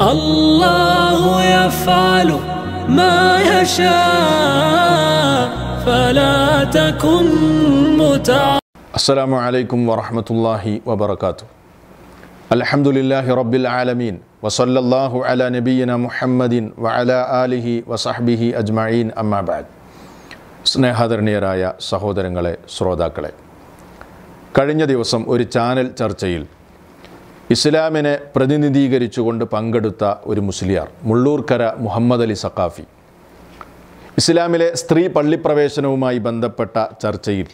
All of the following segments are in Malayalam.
الله يفعل ما يشاء فلا تكن متع السلام عليكم ورحمة الله وبركاته الحمد لله رب العالمين وصلى الله على نبينا محمد وعلى آله وصحبه أجمعين أما بعد സ്നേഹാദരണീയരായ സഹോദരങ്ങളെ ശ്രോതാക്കളെ കഴിഞ്ഞ ദിവസം ഒരു ചാനൽ ചർച്ചയിൽ ഇസ്ലാമിനെ പ്രതിനിധീകരിച്ചുകൊണ്ട് പങ്കെടുത്ത ഒരു മുസ്ലിയാർ മുള്ളൂർക്കര മുഹമ്മദ് അലി സക്കാഫി ഇസ്ലാമിലെ സ്ത്രീ പള്ളിപ്രവേശനവുമായി ബന്ധപ്പെട്ട ചർച്ചയിൽ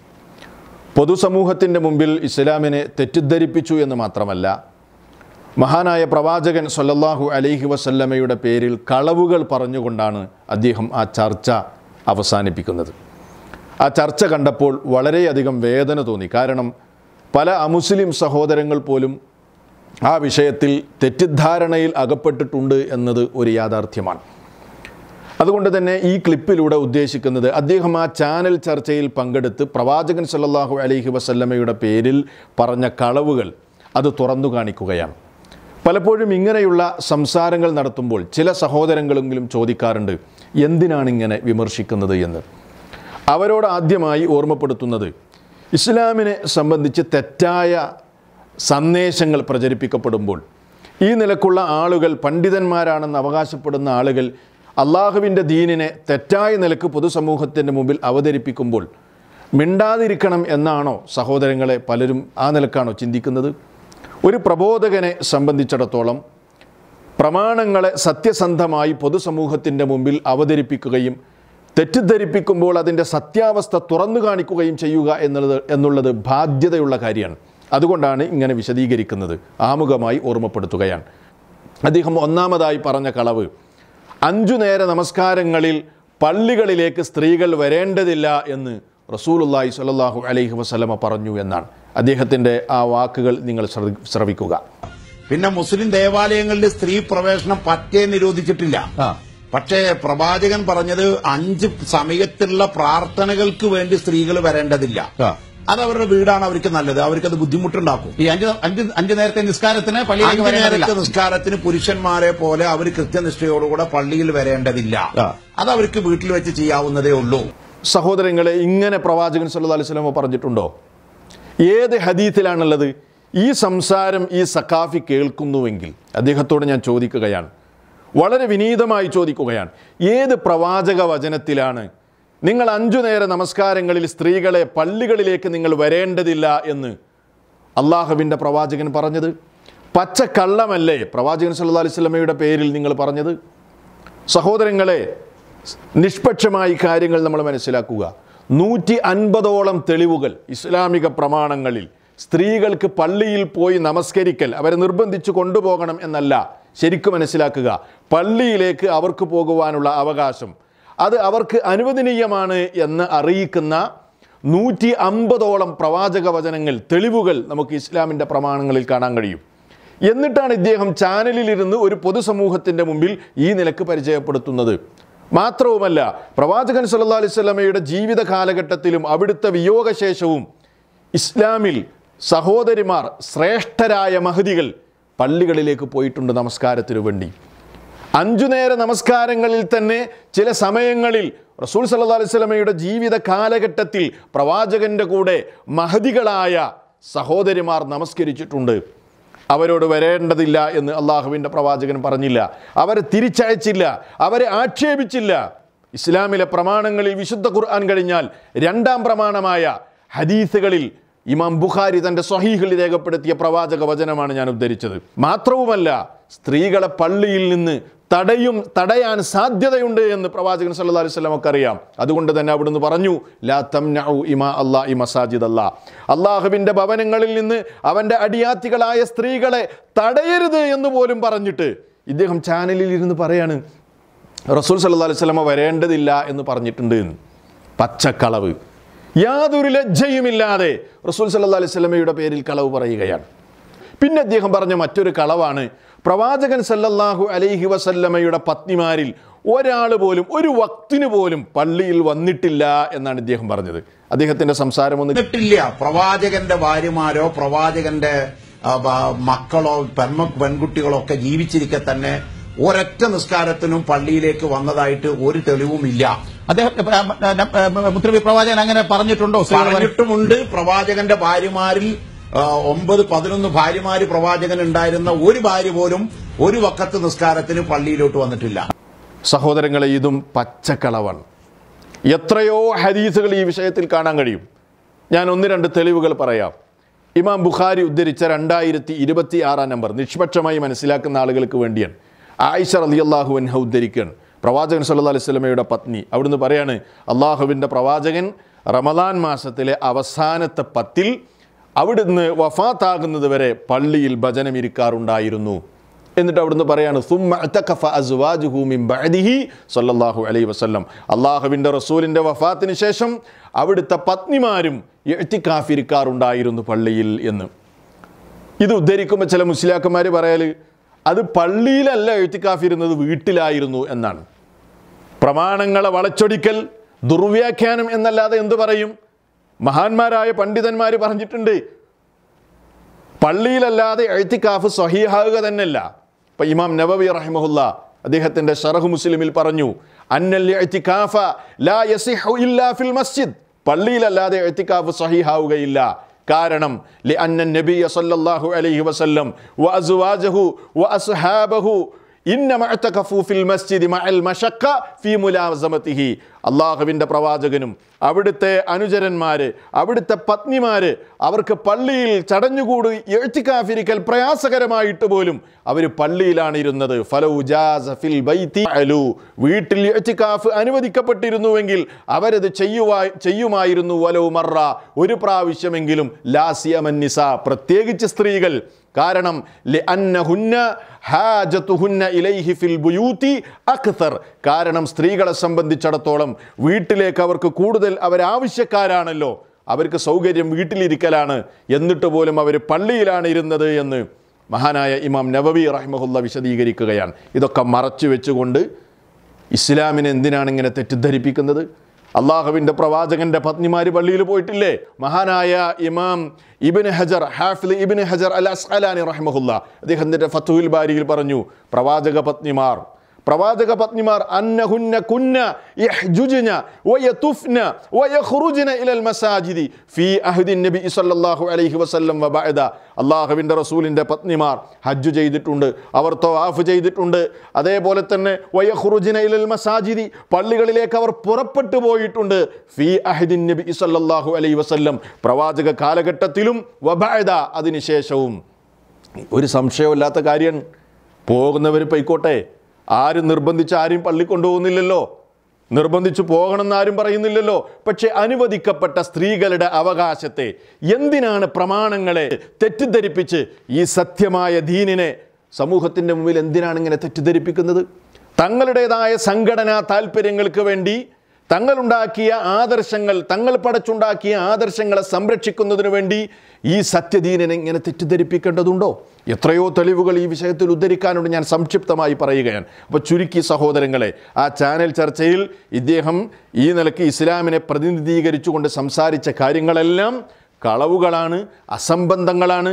പൊതുസമൂഹത്തിൻ്റെ മുമ്പിൽ ഇസ്ലാമിനെ തെറ്റിദ്ധരിപ്പിച്ചു എന്ന് മാത്രമല്ല മഹാനായ പ്രവാചകൻ സൊല്ലാഹു അലൈഹി വസല്ലമയുടെ പേരിൽ കളവുകൾ പറഞ്ഞുകൊണ്ടാണ് അദ്ദേഹം ആ ചർച്ച അവസാനിപ്പിക്കുന്നത് ആ ചർച്ച കണ്ടപ്പോൾ വളരെയധികം വേദന തോന്നി കാരണം പല അമുസ്ലിം സഹോദരങ്ങൾ പോലും ആ വിഷയത്തിൽ തെറ്റിദ്ധാരണയിൽ അകപ്പെട്ടിട്ടുണ്ട് എന്നത് ഒരു യാഥാർത്ഥ്യമാണ് അതുകൊണ്ട് തന്നെ ഈ ക്ലിപ്പിലൂടെ ഉദ്ദേശിക്കുന്നത് അദ്ദേഹം ആ ചാനൽ ചർച്ചയിൽ പങ്കെടുത്ത് പ്രവാചകൻ സല്ലാഹു അലഹി വസല്ലമയുടെ പേരിൽ പറഞ്ഞ കളവുകൾ അത് തുറന്നു കാണിക്കുകയാണ് പലപ്പോഴും ഇങ്ങനെയുള്ള സംസാരങ്ങൾ നടത്തുമ്പോൾ ചില സഹോദരങ്ങളെങ്കിലും ചോദിക്കാറുണ്ട് എന്തിനാണ് ഇങ്ങനെ വിമർശിക്കുന്നത് എന്ന് അവരോട് ആദ്യമായി ഓർമ്മപ്പെടുത്തുന്നത് ഇസ്ലാമിനെ സംബന്ധിച്ച് തെറ്റായ സന്ദേശങ്ങൾ പ്രചരിപ്പിക്കപ്പെടുമ്പോൾ ഈ നിലക്കുള്ള ആളുകൾ പണ്ഡിതന്മാരാണെന്ന് അവകാശപ്പെടുന്ന ആളുകൾ അള്ളാഹുവിൻ്റെ ദീനിനെ തെറ്റായ നിലക്ക് പൊതുസമൂഹത്തിൻ്റെ മുമ്പിൽ അവതരിപ്പിക്കുമ്പോൾ മിണ്ടാതിരിക്കണം എന്നാണോ സഹോദരങ്ങളെ പലരും ആ നിലക്കാണോ ചിന്തിക്കുന്നത് ഒരു പ്രബോധകനെ സംബന്ധിച്ചിടത്തോളം പ്രമാണങ്ങളെ സത്യസന്ധമായി പൊതുസമൂഹത്തിൻ്റെ മുമ്പിൽ അവതരിപ്പിക്കുകയും തെറ്റിദ്ധരിപ്പിക്കുമ്പോൾ അതിൻ്റെ സത്യാവസ്ഥ തുറന്നു കാണിക്കുകയും ചെയ്യുക എന്നുള്ളത് എന്നുള്ളത് ബാധ്യതയുള്ള കാര്യമാണ് അതുകൊണ്ടാണ് ഇങ്ങനെ വിശദീകരിക്കുന്നത് ആമുഖമായി ഓർമ്മപ്പെടുത്തുകയാണ് അദ്ദേഹം ഒന്നാമതായി പറഞ്ഞ കളവ് അഞ്ചു നേര നമസ്കാരങ്ങളിൽ പള്ളികളിലേക്ക് സ്ത്രീകൾ വരേണ്ടതില്ല എന്ന് റസൂലുല്ലായി സ്വലല്ലാഹു അലൈഹി വസ്ലമ പറഞ്ഞു എന്നാണ് അദ്ദേഹത്തിൻ്റെ ആ വാക്കുകൾ നിങ്ങൾ ശ്രവിക്കുക പിന്നെ മുസ്ലിം ദേവാലയങ്ങളിൽ സ്ത്രീ പ്രവേശനം പറ്റേ നിരോധിച്ചിട്ടില്ല പക്ഷേ പ്രവാചകൻ പറഞ്ഞത് അഞ്ച് സമയത്തുള്ള പ്രാർത്ഥനകൾക്ക് വേണ്ടി സ്ത്രീകൾ വരേണ്ടതില്ല അത് അവരുടെ വീടാണ് അവർക്ക് നല്ലത് അവർക്ക് അത് ബുദ്ധിമുട്ടുണ്ടാക്കും ഈ അഞ്ച് അഞ്ച് നേരത്തെ നിസ്കാരത്തിന് പള്ളിയിൽ അഞ്ച് നേരത്തെ നിസ്കാരത്തിന് പുരുഷന്മാരെ പോലെ അവർ കൃത്യനിഷ്ഠയോടുകൂടെ പള്ളിയിൽ വരേണ്ടതില്ല അത് അവർക്ക് വീട്ടിൽ വെച്ച് ചെയ്യാവുന്നതേ ഉള്ളൂ സഹോദരങ്ങളെ ഇങ്ങനെ പ്രവാചകൻ സല്ലു അലിസ്ലമ പറഞ്ഞിട്ടുണ്ടോ ഏത് ഹദീത്തിലാണുള്ളത് ഈ സംസാരം ഈ സഖാഫി കേൾക്കുന്നുവെങ്കിൽ അദ്ദേഹത്തോട് ഞാൻ ചോദിക്കുകയാണ് വളരെ വിനീതമായി ചോദിക്കുകയാണ് ഏത് പ്രവാചക വചനത്തിലാണ് നിങ്ങൾ അഞ്ചു നേര നമസ്കാരങ്ങളിൽ സ്ത്രീകളെ പള്ളികളിലേക്ക് നിങ്ങൾ വരേണ്ടതില്ല എന്ന് അള്ളാഹുവിൻ്റെ പ്രവാചകൻ പറഞ്ഞത് പച്ച കള്ളമല്ലേ പ്രവാചകൻ സല്ലാ അലിസ്ലമയുടെ പേരിൽ നിങ്ങൾ പറഞ്ഞത് സഹോദരങ്ങളെ നിഷ്പക്ഷമായി കാര്യങ്ങൾ നമ്മൾ മനസ്സിലാക്കുക നൂറ്റി അൻപതോളം തെളിവുകൾ ഇസ്ലാമിക പ്രമാണങ്ങളിൽ സ്ത്രീകൾക്ക് പള്ളിയിൽ പോയി നമസ്കരിക്കൽ അവരെ നിർബന്ധിച്ചു കൊണ്ടുപോകണം എന്നല്ല ശരിക്കും മനസ്സിലാക്കുക പള്ളിയിലേക്ക് അവർക്ക് പോകുവാനുള്ള അവകാശം അത് അവർക്ക് അനുവദനീയമാണ് എന്ന് അറിയിക്കുന്ന നൂറ്റി അമ്പതോളം പ്രവാചക വചനങ്ങൾ തെളിവുകൾ നമുക്ക് ഇസ്ലാമിൻ്റെ പ്രമാണങ്ങളിൽ കാണാൻ കഴിയും എന്നിട്ടാണ് ഇദ്ദേഹം ചാനലിലിരുന്ന് ഒരു പൊതുസമൂഹത്തിൻ്റെ മുമ്പിൽ ഈ നിലക്ക് പരിചയപ്പെടുത്തുന്നത് മാത്രവുമല്ല പ്രവാചകൻ സല്ലാ അലിസ്വലമയുടെ ജീവിത കാലഘട്ടത്തിലും അവിടുത്തെ വിയോഗശേഷവും ഇസ്ലാമിൽ സഹോദരിമാർ ശ്രേഷ്ഠരായ മഹതികൾ പള്ളികളിലേക്ക് പോയിട്ടുണ്ട് നമസ്കാരത്തിനു വേണ്ടി അഞ്ചു നേര നമസ്കാരങ്ങളിൽ തന്നെ ചില സമയങ്ങളിൽ റസൂൽ സല്ലാ അലൈവലമയുടെ ജീവിത കാലഘട്ടത്തിൽ പ്രവാചകൻ്റെ കൂടെ മഹതികളായ സഹോദരിമാർ നമസ്കരിച്ചിട്ടുണ്ട് അവരോട് വരേണ്ടതില്ല എന്ന് അള്ളാഹുവിൻ്റെ പ്രവാചകൻ പറഞ്ഞില്ല അവരെ തിരിച്ചയച്ചില്ല അവരെ ആക്ഷേപിച്ചില്ല ഇസ്ലാമിലെ പ്രമാണങ്ങളിൽ വിശുദ്ധ ഖുർആൻ കഴിഞ്ഞാൽ രണ്ടാം പ്രമാണമായ ഹദീസുകളിൽ ഇമാം ബുഖാരി തൻ്റെ സ്വഹീഹിൽ രേഖപ്പെടുത്തിയ പ്രവാചക വചനമാണ് ഞാൻ ഉദ്ധരിച്ചത് മാത്രവുമല്ല സ്ത്രീകളെ പള്ളിയിൽ നിന്ന് തടയും തടയാൻ സാധ്യതയുണ്ട് എന്ന് പ്രവാചകൻ സല്ലാ അലൈഹി സ്വലമൊക്കെ അറിയാം അതുകൊണ്ട് തന്നെ അവിടുന്ന് പറഞ്ഞു ലാ തംനഉ ഇമാ അല്ലാ ഇ മസാജിദ് അല്ലാ അള്ളാഹുവിൻ്റെ ഭവനങ്ങളിൽ നിന്ന് അവൻ്റെ അടിയാത്തികളായ സ്ത്രീകളെ തടയരുത് എന്ന് പോലും പറഞ്ഞിട്ട് ഇദ്ദേഹം ചാനലിൽ ഇരുന്ന് പറയാണ് റസൂൽ സല്ലാ അലൈഹി സ്വലമ വരേണ്ടതില്ല എന്ന് പറഞ്ഞിട്ടുണ്ട് പച്ചക്കളവ് യാതൊരു ലജ്ജയുമില്ലാതെ റസൂൽ സല്ലാ അലൈഹി സ്വലമയുടെ പേരിൽ കളവ് പറയുകയാണ് പിന്നെ അദ്ദേഹം പറഞ്ഞ മറ്റൊരു കളവാണ് പ്രവാചകൻ സല്ലല്ലാഹു അലൈഹി വസല്ലമയുടെ പത്നിമാരിൽ ഒരാൾ പോലും ഒരു വക്തിന് പോലും പള്ളിയിൽ വന്നിട്ടില്ല എന്നാണ് ഇദ്ദേഹം പറഞ്ഞത് അദ്ദേഹത്തിന്റെ സംസാരം ഒന്നും കിട്ടില്ല പ്രവാചകന്റെ ഭാര്യമാരോ പ്രവാചകന്റെ മക്കളോ പെൺമ പെൺകുട്ടികളോ ഒക്കെ ജീവിച്ചിരിക്കെ തന്നെ ഒരൊറ്റ നിസ്കാരത്തിനും പള്ളിയിലേക്ക് വന്നതായിട്ട് ഒരു ഇല്ല അദ്ദേഹം പ്രവാചകൻ അങ്ങനെ പറഞ്ഞിട്ടുണ്ടോ പറഞ്ഞിട്ടുമുണ്ട് പ്രവാചകന്റെ ഭാര്യമാരിൽ ഒമ്പത് പതിനൊന്ന് ഭാര്യമാര് പ്രവാചകൻ ഉണ്ടായിരുന്ന ഒരു ഭാര്യ പോലും ഒരു വക്കത്ത് നിസ്കാരത്തിന് പള്ളിയിലോട്ട് വന്നിട്ടില്ല സഹോദരങ്ങളെ ഇതും പച്ചക്കളവാണ് എത്രയോ ഹദീസുകൾ ഈ വിഷയത്തിൽ കാണാൻ കഴിയും ഞാൻ ഒന്ന് രണ്ട് തെളിവുകൾ പറയാം ഇമാം ബുഖാരി ഉദ്ധരിച്ച രണ്ടായിരത്തി ഇരുപത്തി ആറാം നമ്പർ നിഷ്പക്ഷമായി മനസ്സിലാക്കുന്ന ആളുകൾക്ക് വേണ്ടിയാണ് ആയിഷ റലിയല്ലാഹു അൻഹ ഉദ്ധരിക്കുകയാണ് പ്രവാചകൻ സല്ലാ അലൈഹി സ്വലമയുടെ പത്നി അവിടുന്ന് പറയാണ് അള്ളാഹുവിൻ്റെ പ്രവാചകൻ റമദാൻ മാസത്തിലെ അവസാനത്തെ പത്തിൽ അവിടുന്ന് വഫാത്താകുന്നത് വരെ പള്ളിയിൽ ഇരിക്കാറുണ്ടായിരുന്നു എന്നിട്ട് അവിടുന്ന് പറയാണ് സല്ലാഹു അലൈഹി വസല്ലം അള്ളാഹുവിൻ്റെ റസൂലിൻ്റെ വഫാത്തിന് ശേഷം അവിടുത്തെ പത്നിമാരും എഴുത്തിക്കാഫിരിക്കാറുണ്ടായിരുന്നു പള്ളിയിൽ എന്ന് ഇത് ഉദ്ധരിക്കുമ്പോൾ ചില മുസ്ലിയാക്കന്മാർ പറയാൽ അത് പള്ളിയിലല്ല എഴുത്തിക്കാഫിരുന്നത് വീട്ടിലായിരുന്നു എന്നാണ് പ്രമാണങ്ങളെ വളച്ചൊടിക്കൽ ദുർവ്യാഖ്യാനം എന്നല്ലാതെ എന്ത് പറയും മഹാന്മാരായ പണ്ഡിതന്മാർ പറഞ്ഞിട്ടുണ്ട് പള്ളിയിലല്ലാതെ എഴുത്തിക്കാഫ് സ്വഹീഹാവുക തന്നെയല്ല ഇപ്പൊ ഇമാം നബവി റഹിമഹുല്ല അദ്ദേഹത്തിന്റെ ഷറഹു മുസ്ലിമിൽ പറഞ്ഞു ലാ യസിഹു ഇല്ലാ ഫിൽ മസ്ജിദ് പള്ളിയിലല്ലാതെ എഴുത്തിക്കാഫ് സ്വഹീഹാവുകയില്ല കാരണം ലി നബിയ സല്ലല്ലാഹു അലൈഹി വസല്ലം വ വ അസ്ഹാബഹു അള്ളാഹുവിൻ്റെ പ്രവാചകനും അവിടുത്തെ അനുചരന്മാർ അവിടുത്തെ പത്നിമാർ അവർക്ക് പള്ളിയിൽ ചടഞ്ഞുകൂടി എഴുത്തിക്കാഫിരിക്കൽ പ്രയാസകരമായിട്ട് പോലും അവർ പള്ളിയിലാണ് ഇരുന്നത് വീട്ടിൽ എഴുത്തിക്കാഫ് അനുവദിക്കപ്പെട്ടിരുന്നുവെങ്കിൽ അവരത് ചെയ്യുവാ ചെയ്യുമായിരുന്നു വലവ് മറ ഒരു പ്രാവശ്യമെങ്കിലും ലാസിയമന്നിസ പ്രത്യേകിച്ച് സ്ത്രീകൾ കാരണം കാരണം സ്ത്രീകളെ സംബന്ധിച്ചിടത്തോളം വീട്ടിലേക്ക് അവർക്ക് കൂടുതൽ അവരാവശ്യക്കാരാണല്ലോ അവർക്ക് സൗകര്യം വീട്ടിലിരിക്കലാണ് എന്നിട്ട് പോലും അവർ പള്ളിയിലാണ് ഇരുന്നത് എന്ന് മഹാനായ ഇമാം നവവി റഹ്മുല്ല വിശദീകരിക്കുകയാണ് ഇതൊക്കെ മറച്ചു വെച്ചുകൊണ്ട് ഇസ്ലാമിനെ എന്തിനാണ് ഇങ്ങനെ തെറ്റിദ്ധരിപ്പിക്കുന്നത് അള്ളാഹുവിൻ്റെ പ്രവാചകൻ്റെ പത്നിമാർ പള്ളിയിൽ പോയിട്ടില്ലേ മഹാനായ ഇമാം ഇബിൻ ഹജർ ഹാഫിൽ ഇബിൻ ഹജർ അൽ അസ്അലാനി റഹ്മഹുല്ല അദ്ദേഹത്തിൻ്റെ ഫത്തുൽ ബാരിയിൽ പറഞ്ഞു പ്രവാചക പത്നിമാർ പ്രവാചക പത്നിമാർ അന്നഹുന്ന കുന്ന യഹ്ജുജ്ന വയതുഫ്ന വയഖ്റുജ്ന ഇലൽ മസാജിദി ഫീ അഹ്ദി നബി സല്ലല്ലാഹു അലൈഹി വസല്ലം വബഅദ അല്ലാഹുവിൻ്റെ റസൂലിൻ്റെ പത്നിമാർ ഹജ്ജ് ചെയ്തിട്ടുണ്ട് അവർ തവാഫ് ചെയ്തിട്ടുണ്ട് അതേപോലെ തന്നെ വയഖ്റുജ്ന ഇലൽ മസാജിദി പള്ളികളിലേക്ക് അവർ പുറപ്പെട്ടു പോയിട്ടുണ്ട് ഫീ അഹ്ദിൻ നബി സല്ലല്ലാഹു അലൈഹി വസല്ലം പ്രവാചക കാലഘട്ടത്തിലും വബഅദ അതിനുശേഷവും ഒരു സംശയമില്ലാത്ത കാര്യം പോകുന്നവർ പൊയ്ക്കോട്ടെ ആരും നിർബന്ധിച്ച് ആരും പള്ളി കൊണ്ടുപോകുന്നില്ലല്ലോ നിർബന്ധിച്ചു പോകണമെന്ന് ആരും പറയുന്നില്ലല്ലോ പക്ഷെ അനുവദിക്കപ്പെട്ട സ്ത്രീകളുടെ അവകാശത്തെ എന്തിനാണ് പ്രമാണങ്ങളെ തെറ്റിദ്ധരിപ്പിച്ച് ഈ സത്യമായ ദീനിനെ സമൂഹത്തിൻ്റെ മുമ്പിൽ എന്തിനാണ് ഇങ്ങനെ തെറ്റിദ്ധരിപ്പിക്കുന്നത് തങ്ങളുടേതായ സംഘടനാ താല്പര്യങ്ങൾക്ക് വേണ്ടി തങ്ങളുണ്ടാക്കിയ ആദർശങ്ങൾ തങ്ങൾ പടച്ചുണ്ടാക്കിയ ആദർശങ്ങളെ സംരക്ഷിക്കുന്നതിനു വേണ്ടി ഈ സത്യദീനനെ ഇങ്ങനെ തെറ്റിദ്ധരിപ്പിക്കേണ്ടതുണ്ടോ എത്രയോ തെളിവുകൾ ഈ വിഷയത്തിൽ ഉദ്ധരിക്കാനുണ്ട് ഞാൻ സംക്ഷിപ്തമായി പറയുകയാണ് അപ്പോൾ ചുരുക്കി സഹോദരങ്ങളെ ആ ചാനൽ ചർച്ചയിൽ ഇദ്ദേഹം ഈ നിലയ്ക്ക് ഇസ്ലാമിനെ പ്രതിനിധീകരിച്ചുകൊണ്ട് സംസാരിച്ച കാര്യങ്ങളെല്ലാം കളവുകളാണ് അസംബന്ധങ്ങളാണ്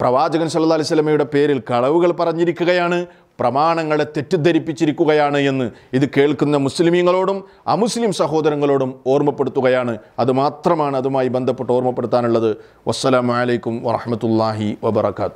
പ്രവാചകൻ സല്ലാ അലിസ്ലമയുടെ പേരിൽ കളവുകൾ പറഞ്ഞിരിക്കുകയാണ് പ്രമാണങ്ങളെ തെറ്റിദ്ധരിപ്പിച്ചിരിക്കുകയാണ് എന്ന് ഇത് കേൾക്കുന്ന മുസ്ലിമീങ്ങളോടും അമുസ്ലിം സഹോദരങ്ങളോടും ഓർമ്മപ്പെടുത്തുകയാണ് അതുമാത്രമാണ് അതുമായി ബന്ധപ്പെട്ട് ഓർമ്മപ്പെടുത്താനുള്ളത് വസ്സലാമലൈക്കും വറഹമത്തല്ലാഹി വബർക്കാത്തു